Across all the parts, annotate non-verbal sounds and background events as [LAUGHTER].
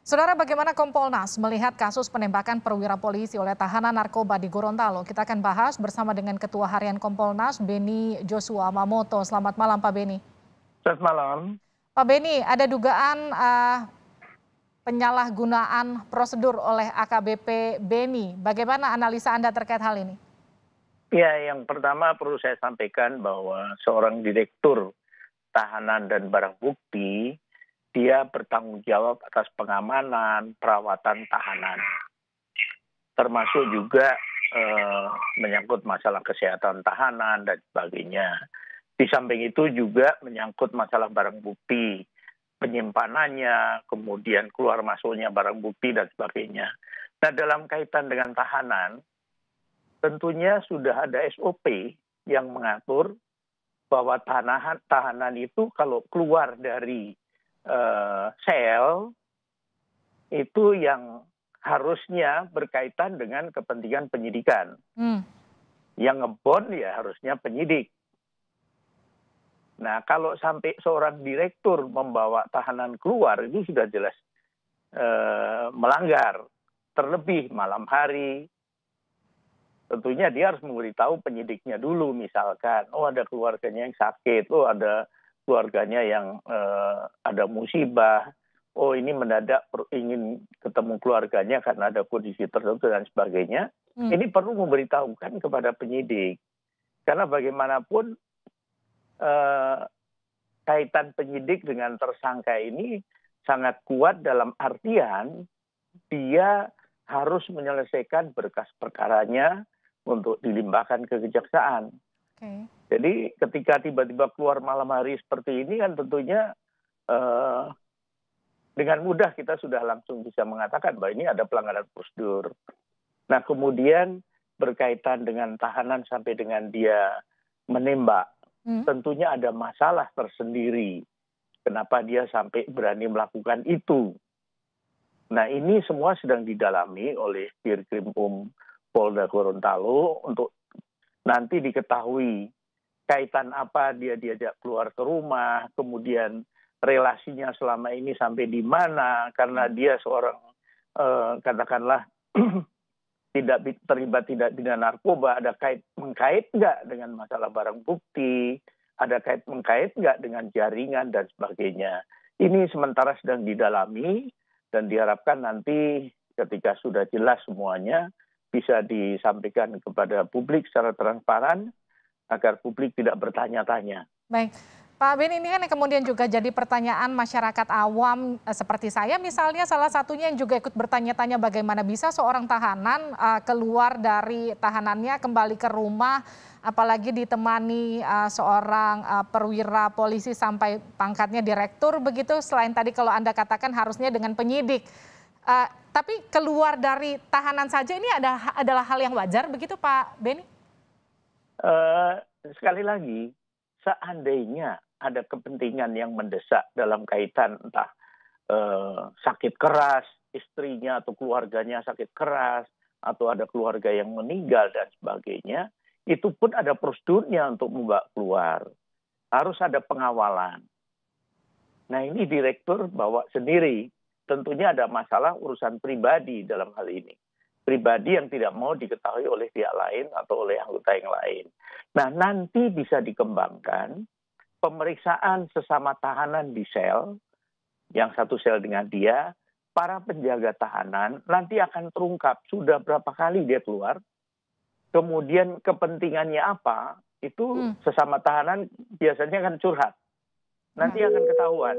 Saudara, bagaimana Kompolnas melihat kasus penembakan perwira polisi oleh tahanan narkoba di Gorontalo? Kita akan bahas bersama dengan Ketua Harian Kompolnas, Beni Joshua Mamoto. Selamat malam, Pak Beni. Selamat malam. Pak Beni, ada dugaan uh, penyalahgunaan prosedur oleh AKBP Beni. Bagaimana analisa Anda terkait hal ini? Ya, yang pertama perlu saya sampaikan bahwa seorang direktur tahanan dan barang bukti dia bertanggung jawab atas pengamanan, perawatan tahanan, termasuk juga eh, menyangkut masalah kesehatan tahanan dan sebagainya. Di samping itu juga menyangkut masalah barang bukti, penyimpanannya, kemudian keluar masuknya barang bukti dan sebagainya. Nah, dalam kaitan dengan tahanan, tentunya sudah ada SOP yang mengatur bahwa tahanan tahanan itu kalau keluar dari uh, sel itu yang harusnya berkaitan dengan kepentingan penyidikan. Hmm. Yang ngebon ya harusnya penyidik. Nah kalau sampai seorang direktur membawa tahanan keluar itu sudah jelas eh, melanggar. Terlebih malam hari. Tentunya dia harus memberitahu penyidiknya dulu misalkan. Oh ada keluarganya yang sakit. Oh ada keluarganya yang uh, ada musibah, oh ini mendadak ingin ketemu keluarganya karena ada kondisi tertentu dan sebagainya, hmm. ini perlu memberitahukan kepada penyidik. Karena bagaimanapun eh, kaitan penyidik dengan tersangka ini sangat kuat dalam artian dia harus menyelesaikan berkas perkaranya untuk dilimpahkan ke kejaksaan. Okay. Jadi ketika tiba-tiba keluar malam hari seperti ini kan tentunya uh, dengan mudah kita sudah langsung bisa mengatakan bahwa ini ada pelanggaran prosedur. Nah kemudian berkaitan dengan tahanan sampai dengan dia menembak, hmm. tentunya ada masalah tersendiri. Kenapa dia sampai berani melakukan itu? Nah ini semua sedang didalami oleh Dirkrim Um Polda Gorontalo untuk nanti diketahui kaitan apa dia diajak keluar ke rumah, kemudian relasinya selama ini sampai di mana karena hmm. dia seorang eh, katakanlah [CLEARS THROAT] tidak terlibat tidak dengan narkoba ada kait mengkait nggak dengan masalah barang bukti ada kait mengkait nggak dengan jaringan dan sebagainya ini sementara sedang didalami dan diharapkan nanti ketika sudah jelas semuanya bisa disampaikan kepada publik secara transparan agar publik tidak bertanya-tanya. Baik. Pak Ben, ini kan yang kemudian juga jadi pertanyaan masyarakat awam eh, seperti saya misalnya salah satunya yang juga ikut bertanya-tanya bagaimana bisa seorang tahanan eh, keluar dari tahanannya kembali ke rumah apalagi ditemani eh, seorang perwira polisi sampai pangkatnya direktur begitu selain tadi kalau Anda katakan harusnya dengan penyidik. Uh, tapi keluar dari tahanan saja ini ada, adalah hal yang wajar begitu Pak Beni? Uh, sekali lagi, seandainya ada kepentingan yang mendesak dalam kaitan entah uh, sakit keras, istrinya atau keluarganya sakit keras, atau ada keluarga yang meninggal dan sebagainya, itu pun ada prosedurnya untuk membawa keluar. Harus ada pengawalan. Nah ini direktur bawa sendiri tentunya ada masalah urusan pribadi dalam hal ini. Pribadi yang tidak mau diketahui oleh pihak lain atau oleh anggota yang lain. Nah, nanti bisa dikembangkan pemeriksaan sesama tahanan di sel, yang satu sel dengan dia, para penjaga tahanan nanti akan terungkap sudah berapa kali dia keluar, kemudian kepentingannya apa, itu hmm. sesama tahanan biasanya akan curhat. Nanti hmm. akan ketahuan.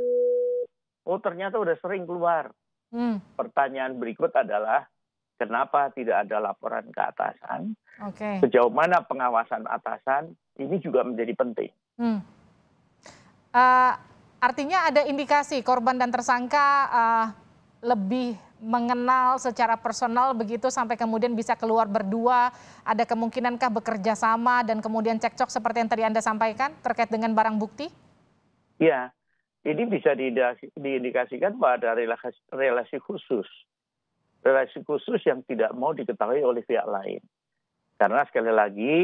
Oh ternyata udah sering keluar. Hmm. Pertanyaan berikut adalah kenapa tidak ada laporan ke atasan? Okay. Sejauh mana pengawasan atasan ini juga menjadi penting. Hmm. Uh, artinya ada indikasi korban dan tersangka uh, lebih mengenal secara personal begitu sampai kemudian bisa keluar berdua, ada kemungkinankah bekerja sama dan kemudian cekcok seperti yang tadi Anda sampaikan terkait dengan barang bukti? Iya, ini bisa diindikasikan pada relasi, relasi khusus. Relasi khusus yang tidak mau diketahui oleh pihak lain. Karena sekali lagi,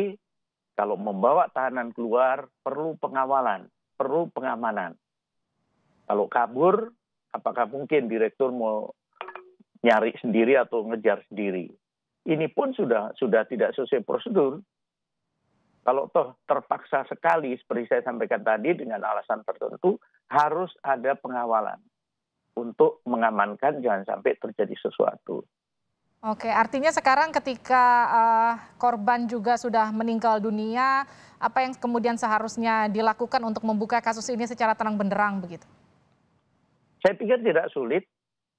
kalau membawa tahanan keluar, perlu pengawalan, perlu pengamanan. Kalau kabur, apakah mungkin direktur mau nyari sendiri atau ngejar sendiri? Ini pun sudah sudah tidak sesuai prosedur kalau toh terpaksa sekali seperti saya sampaikan tadi dengan alasan tertentu harus ada pengawalan untuk mengamankan jangan sampai terjadi sesuatu. Oke, artinya sekarang ketika uh, korban juga sudah meninggal dunia, apa yang kemudian seharusnya dilakukan untuk membuka kasus ini secara terang benderang begitu? Saya pikir tidak sulit.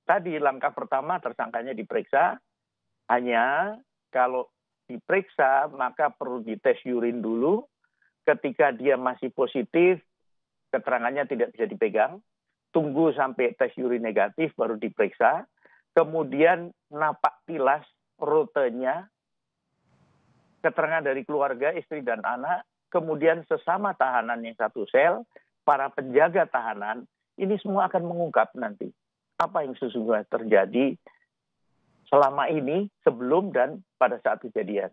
Tadi langkah pertama tersangkanya diperiksa, hanya kalau diperiksa maka perlu dites urin dulu. Ketika dia masih positif, keterangannya tidak bisa dipegang. Tunggu sampai tes urin negatif baru diperiksa. Kemudian napak tilas rutenya, keterangan dari keluarga, istri dan anak, kemudian sesama tahanan yang satu sel, para penjaga tahanan, ini semua akan mengungkap nanti apa yang sesungguhnya terjadi selama ini sebelum dan pada saat kejadian.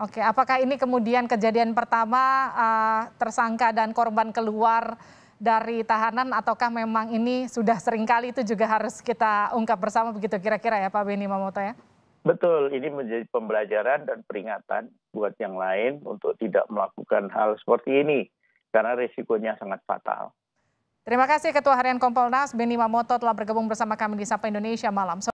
Oke, apakah ini kemudian kejadian pertama uh, tersangka dan korban keluar dari tahanan ataukah memang ini sudah seringkali itu juga harus kita ungkap bersama begitu kira-kira ya Pak Beni Mamoto ya? Betul, ini menjadi pembelajaran dan peringatan buat yang lain untuk tidak melakukan hal seperti ini karena risikonya sangat fatal. Terima kasih Ketua Harian Kompolnas Beni Mamoto telah bergabung bersama kami di Sapa Indonesia malam.